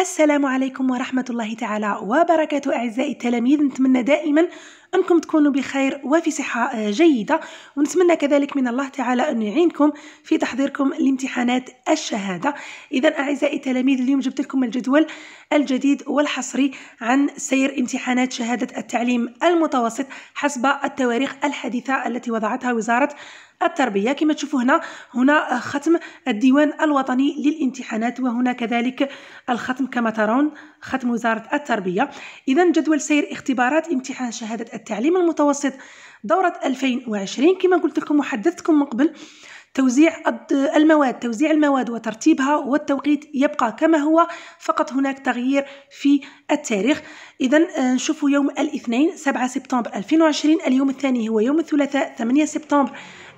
السلام عليكم ورحمة الله تعالى وبركاته أعزائي التلاميذ نتمنى دائما أنكم تكونوا بخير وفي صحة آه، جيدة ونتمنى كذلك من الله تعالى أن يعينكم في تحضيركم لامتحانات الشهادة إذا أعزائي التلاميذ اليوم جبت لكم الجدول الجديد والحصري عن سير امتحانات شهادة التعليم المتوسط حسب التواريخ الحديثة التي وضعتها وزارة التربيه كما تشوفوا هنا هنا آه، ختم الديوان الوطني للامتحانات وهنا كذلك الختم كما ترون ختم وزاره التربيه اذا جدول سير اختبارات امتحان شهاده التعليم المتوسط دورة 2020 كما قلت لكم وحدثتكم من قبل توزيع المواد توزيع المواد وترتيبها والتوقيت يبقى كما هو فقط هناك تغيير في التاريخ إذا آه، نشوف يوم الاثنين 7 سبتمبر 2020 اليوم الثاني هو يوم الثلاثاء 8 سبتمبر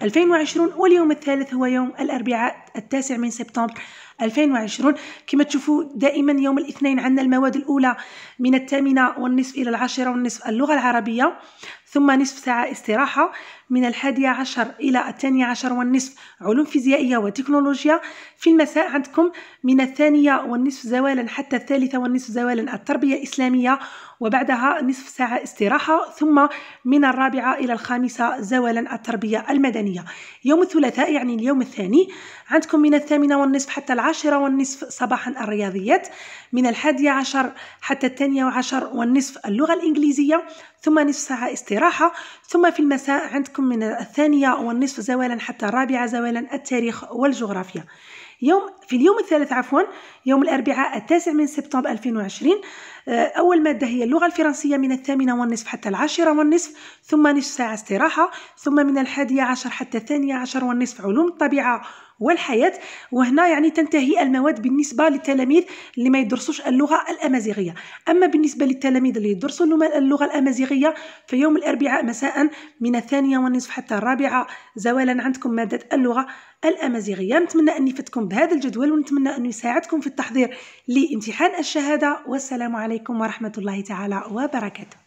2020 واليوم الثالث هو يوم الأربعاء التاسع من سبتمبر 2020 كما تشوفوا دائما يوم الاثنين عندنا المواد الأولى من الثامنة والنصف إلى العاشرة والنصف اللغة العربية ثم نصف ساعة استراحة من الحادية عشر إلى الثانية عشر والنصف علوم فيزيائية وتكنولوجيا في المساء عندكم من الثانية والنصف زوالا حتى الثالثة والنصف زوالا التربية الإسلامية وبعدها نصف ساعة استراحة ثم من الرابعة إلى الخامسة زوالا التربية المدنية يوم الثلاثاء يعني اليوم الثاني عندكم من الثامنة والنصف حتى العاشرة والنصف صباحا الرياضيات من الحادية عشر حتى الثانية عشر والنصف اللغة الإنجليزية ثم نصف ساعة استراحة الراحة ثم في المساء عندكم من الثانية والنصف زوالا حتى الرابعة زوالا التاريخ والجغرافيا يوم في اليوم الثالث عفوا يوم الأربعاء التاسع من سبتمبر 2020 آه، أول مادة هي اللغة الفرنسية من الثامنة والنصف حتى العاشرة والنصف ثم نصف ساعة استراحة ثم من الحادية عشر حتى الثانية عشر والنصف علوم الطبيعة والحياة وهنا يعني تنتهي المواد بالنسبة للتلاميذ اللي ما يدرسوش اللغة الأمازيغية أما بالنسبة للتلاميذ اللي يدرسوا اللغة الأمازيغية في يوم الأربعاء مساء من الثانية والنصف حتى الرابعة زوالا عندكم مادة اللغة الأمازيغية نتمنى أني فتكم بهذا الجدول ونتمنى أن يساعدكم في التحضير لامتحان الشهادة والسلام عليكم ورحمة الله تعالى وبركاته